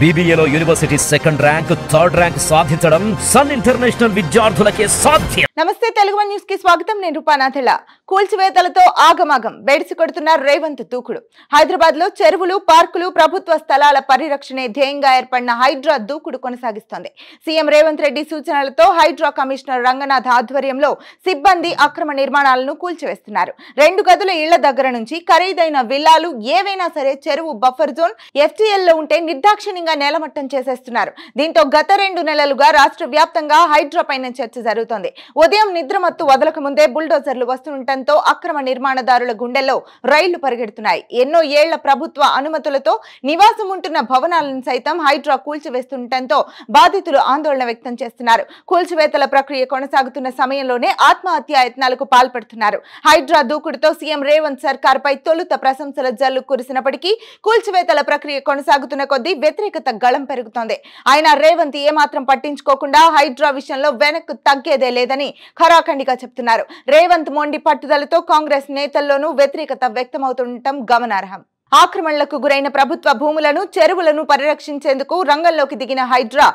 బీబీఏలో university second rank third rank సాధించడం sun international విద్యార్థులకే సాధ్యం నమస్తే తెలుగు వన్ న్యూస్ కి స్వాగతం నేను రూపానాథిళ్ళ కూల్చివేతలతో ఆగమాగం బెడిసి కొడుతున్న రేవంత్ దూకుడు హైదరాబాద్ లో చెరువులు పార్కులు ప్రభుత్వ స్థలాల పరిరక్షణే ధ్యేయంగా ఏర్పడిన హైడ్రా దూకుడు కొనసాగిస్తోంది సీఎం రేవంత్ రెడ్డి సూచనలతో హైడ్రా కమిషనర్ రంగనాథ్ ఆధ్వర్యంలో సిబ్బంది అక్రమ నిర్మాణాలను కూల్చివేస్తున్నారు రెండు గదుల ఇళ్ల దగ్గర నుంచి ఖరీదైన విల్లాలు ఏవైనా సరే చెరువు బఫర్ జోన్ ఎఫ్టీఎల్ లో ఉంటే నిర్దాక్షిణ్యంగా నేలమట్టం చేసేస్తున్నారు దీంతో గత రెండు నెలలుగా రాష్ట్ర వ్యాప్తంగా హైడ్రా పైన చర్చ జరుగుతోంది ఉదయం నిద్రమత్తు వదలక ముందే బుల్డోజర్లు వస్తుండటంతో అక్రమ నిర్మాణదారుల గుండెల్లో రైళ్లు పరిగెడుతున్నాయి ఎన్నో ఏళ్ల ప్రభుత్వ అనుమతులతో నివాసం ఉంటున్న భవనాలను సైతం హైడ్రా కూల్చివేస్తుండటంతో బాధితులు ఆందోళన వ్యక్తం చేస్తున్నారు కూల్చివేతల ప్రక్రియ కొనసాగుతున్న సమయంలోనే ఆత్మహత్య యత్నాలకు పాల్పడుతున్నారు హైడ్రా దూకుడుతో సీఎం రేవంత్ సర్కార్ పై తొలుత ప్రశంసల జల్లు కురిసినప్పటికీ కూల్చివేతల ప్రక్రియ కొనసాగుతున్న కొద్దీ వ్యతిరేకత గళం పెరుగుతోంది అయినా రేవంత్ ఏమాత్రం పట్టించుకోకుండా హైడ్రా విషయంలో వెనక్కు తగ్గేదే లేదని ఖరాఖండిగా చెప్తున్నారు రేవంత్ మొండి పట్టుదలతో కాంగ్రెస్ నేతల్లోనూ వ్యతిరేకత వ్యక్తమవుతుండటం గమనార్హం ఆక్రమణలకు గురైన ప్రభుత్వ భూములను చెరువులను పరిరక్షించేందుకు రంగంలోకి దిగిన హైడ్రా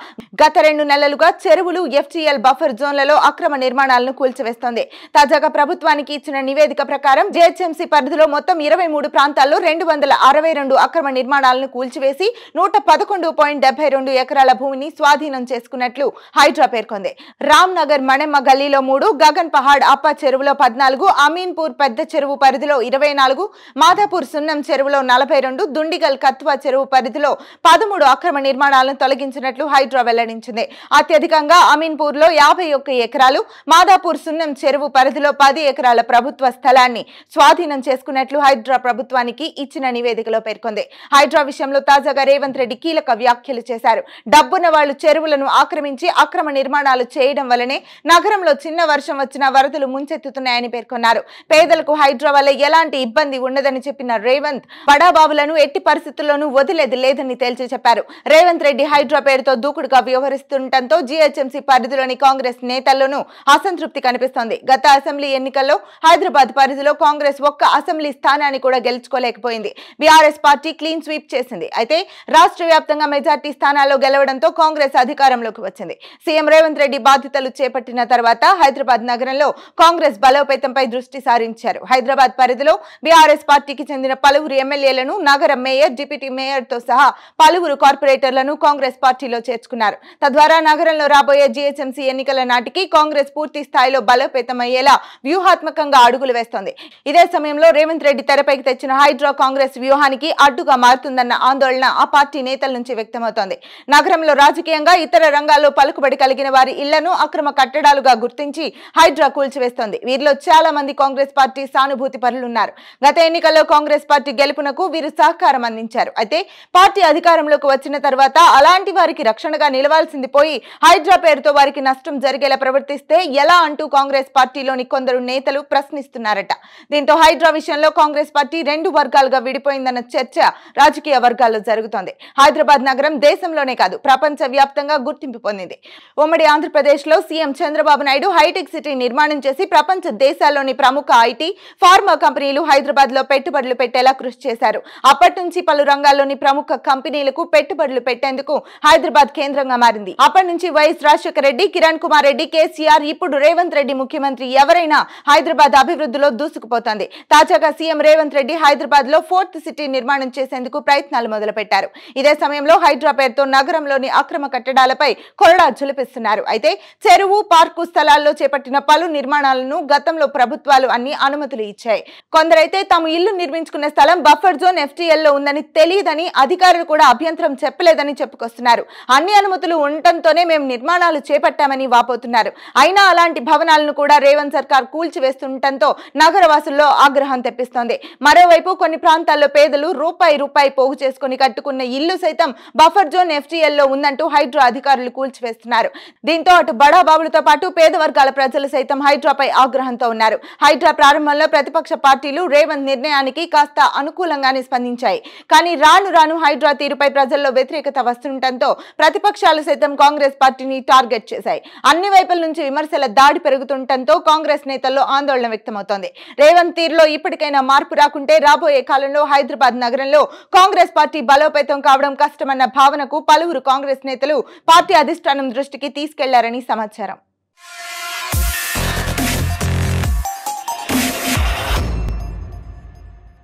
గత రెండు నెలలుగా చెరువులు ఎఫ్టీఎల్ బఫర్ జోన్లలో అక్రమ నిర్మాణాలను కూల్చివేస్తోంది తాజాగా ప్రభుత్వానికి ఇచ్చిన నివేదిక ప్రకారం జేహెచ్ఎంసీ పరిధిలో మొత్తం ఇరవై మూడు ప్రాంతాల్లో రెండు వందల అరవై రెండు అక్రమ నిర్మాణాలను కూల్చివేసి నూట పదకొండు పాయింట్ రెండు ఎకరాల భూమిని స్వాధీనం చేసుకున్నట్లు హైడ్రా పేర్కొంది రామ్ నగర్ మణెమ్మ గల్లీలో మూడు గగన్ పహాడ్ అప్ప చెరువులో పద్నాలుగు అమీన్పూర్ పెద్ద చెరువు పరిధిలో ఇరవై నాలుగు మాధాపూర్ సున్నం చెరువులో నలభై రెండు దుండిగల్ కత్వా చెరువు పరిధిలో పదమూడు అక్రమ నిర్మాణాలను తొలగించినట్లు హైడ్రా వెల్లడించింది అత్యధికంగా అమీన్పూర్ లో యాభై ఒక్క ఎకరాలు మాదాపూర్ సున్నం చెరువు పరిధిలో పది ఎకరాల ప్రభుత్వ స్థలాన్ని స్వాధీనం చేసుకున్నట్లు హైడ్రా ప్రభుత్వానికి ఇచ్చిన నివేదికలో పేర్కొంది హైడ్రా విషయంలో తాజాగా రేవంత్ రెడ్డి కీలక వ్యాఖ్యలు చేశారు డబ్బున్న వాళ్లు చెరువులను ఆక్రమించి అక్రమ నిర్మాణాలు చేయడం వల్లనే నగరంలో చిన్న వర్షం వచ్చిన వరదలు ముంచెత్తుతున్నాయని పేర్కొన్నారు పేదలకు హైడ్రా వల్ల ఎలాంటి ఇబ్బంది ఉండదని చెప్పిన రేవంత్ బడాబాబులను ఎట్టి పరిస్థితుల్లోనూ వదిలేది లేదని తేల్చి చెప్పారు రేవంత్ రెడ్డి హైడ్రా పేరుతో దూకుడుగా వ్యవహరిస్తుండటంతో జీహెచ్ఎంసీ పరిధిలోని కాంగ్రెస్ నేతల్లోనూ అసంతృప్తి కనిపిస్తోంది గత అసెంబ్లీ ఎన్నికల్లో హైదరాబాద్ పరిధిలో కాంగ్రెస్ ఒక్క అసెంబ్లీ స్థానాన్ని కూడా గెలుచుకోలేకపోయింది బీఆర్ఎస్ పార్టీ క్లీన్ స్వీప్ చేసింది అయితే రాష్ట్ర వ్యాప్తంగా మెజార్టీ స్థానాల్లో గెలవడంతో కాంగ్రెస్ అధికారంలోకి వచ్చింది సీఎం రేవంత్ రెడ్డి బాధ్యతలు చేపట్టిన తర్వాత హైదరాబాద్ నగరంలో కాంగ్రెస్ బలోపేతంపై దృష్టి సారించారు హైదరాబాద్ పరిధిలో బీఆర్ఎస్ పార్టీకి చెందిన పలువురు ఎమ్మెల్యే ఎమ్మెల్యేలను నగర మేయర్ డిప్యూటీ మేయర్తో సహా పలువురు కార్పొరేటర్లను కాంగ్రెస్ పార్టీలో చేర్చుకున్నారు తద్వారా నగరంలో రాబోయే జీహెచ్ఎంసీ ఎన్నికల నాటికి కాంగ్రెస్ పూర్తి స్థాయిలో బలోపేతమయ్యేలా వ్యూహాత్మకంగా అడుగులు వేస్తోంది ఇదే సమయంలో రేవంత్ రెడ్డి తెరపైకి తెచ్చిన హైడ్రో కాంగ్రెస్ వ్యూహానికి అడ్డుగా మారుతుందన్న ఆందోళన ఆ పార్టీ నేతల నుంచి వ్యక్తమవుతోంది నగరంలో రాజకీయంగా ఇతర రంగాల్లో పలుకుబడి కలిగిన వారి ఇళ్లను అక్రమ కట్టడాలుగా గుర్తించి హైడ్రా కూల్చివేస్తోంది వీరిలో చాలా మంది కాంగ్రెస్ పార్టీ సానుభూతి పరులున్నారు గత ఎన్నికల్లో కాంగ్రెస్ పార్టీ గెలుపున ఆందోళనకు వీరు సహకారం అందించారు అయితే పార్టీ అధికారంలోకి వచ్చిన తర్వాత అలాంటి వారికి రక్షణగా నిలవాల్సింది పోయి హైడ్రా పేరుతో వారికి నష్టం జరిగేలా ప్రవర్తిస్తే ఎలా అంటూ కాంగ్రెస్ పార్టీలోని కొందరు నేతలు ప్రశ్నిస్తున్నారట దీంతో హైడ్రా విషయంలో కాంగ్రెస్ పార్టీ రెండు వర్గాలుగా విడిపోయిందన్న చర్చ రాజకీయ వర్గాల్లో జరుగుతోంది హైదరాబాద్ నగరం దేశంలోనే కాదు ప్రపంచ వ్యాప్తంగా గుర్తింపు పొందింది ఉమ్మడి ఆంధ్రప్రదేశ్ లో CM Chandrababu Naidu hitech city నిర్మాణం చేసి ప్రపంచ దేశాల్లోని ప్రముఖ ఐటీ ఫార్మా కంపెనీలు హైదరాబాద్ లో పెట్టుబడులు పెట్టేలా కృషి చేశారు చేశారు అప్పటి నుంచి పలు రంగాల్లోని ప్రముఖ కంపెనీలకు పెట్టుబడులు పెట్టేందుకు హైదరాబాద్ కేంద్రంగా మారింది అప్పటి నుంచి వైఎస్ రాజశేఖర రెడ్డి కిరణ్ కుమార్ రెడ్డి కేసీఆర్ ఇప్పుడు రేవంత్ రెడ్డి ముఖ్యమంత్రి ఎవరైనా హైదరాబాద్ అభివృద్ధిలో దూసుకుపోతోంది తాజాగా సీఎం రేవంత్ రెడ్డి హైదరాబాద్ లో ఫోర్త్ సిటీ నిర్మాణం చేసేందుకు ప్రయత్నాలు మొదలు పెట్టారు ఇదే సమయంలో హైడ్రా పేరుతో నగరంలోని అక్రమ కట్టడాలపై కొరడా జులిపిస్తున్నారు అయితే చెరువు పార్కు స్థలాల్లో చేపట్టిన పలు నిర్మాణాలను గతంలో ప్రభుత్వాలు అన్ని అనుమతులు ఇచ్చాయి కొందరైతే తాము ఇల్లు నిర్మించుకున్న స్థలం బఫర్ బఫర్ జోన్ ఎఫ్టీఎల్లో ఉందని తెలియదని అధికారులు కూడా అభ్యంతరం చెప్పలేదని చెప్పుకొస్తున్నారు అన్ని అనుమతులు ఉండటంతోనే మేము నిర్మాణాలు చేపట్టామని వాపోతున్నారు అయినా అలాంటి భవనాలను కూడా రేవంత్ సర్కార్ కూల్చివేస్తుండటంతో నగరవాసుల్లో ఆగ్రహం తెప్పిస్తోంది మరోవైపు కొన్ని ప్రాంతాల్లో పేదలు రూపాయి రూపాయి పోగు చేసుకుని కట్టుకున్న ఇల్లు సైతం బఫర్ జోన్ ఎఫ్టీఎల్లో ఉందంటూ హైడ్రో అధికారులు కూల్చివేస్తున్నారు దీంతో అటు బడాబాబులతో పాటు పేద వర్గాల ప్రజలు సైతం హైడ్రాపై ఆగ్రహంతో ఉన్నారు హైడ్రా ప్రారంభంలో ప్రతిపక్ష పార్టీలు రేవంత్ నిర్ణయానికి కాస్త అనుకూల అనుకూలంగానే స్పందించాయి కానీ రాను రాను హైడ్రా తీరుపై ప్రజల్లో వ్యతిరేకత వస్తుండటంతో ప్రతిపక్షాలు సైతం కాంగ్రెస్ పార్టీని టార్గెట్ చేశాయి అన్ని వైపుల నుంచి విమర్శల దాడి పెరుగుతుండటంతో కాంగ్రెస్ నేతల్లో ఆందోళన వ్యక్తమవుతోంది రేవంత్ తీరులో ఇప్పటికైనా మార్పు రాకుంటే రాబోయే కాలంలో హైదరాబాద్ నగరంలో కాంగ్రెస్ పార్టీ బలోపేతం కావడం కష్టమన్న భావనకు పలువురు కాంగ్రెస్ నేతలు పార్టీ అధిష్టానం దృష్టికి తీసుకెళ్లారని సమాచారం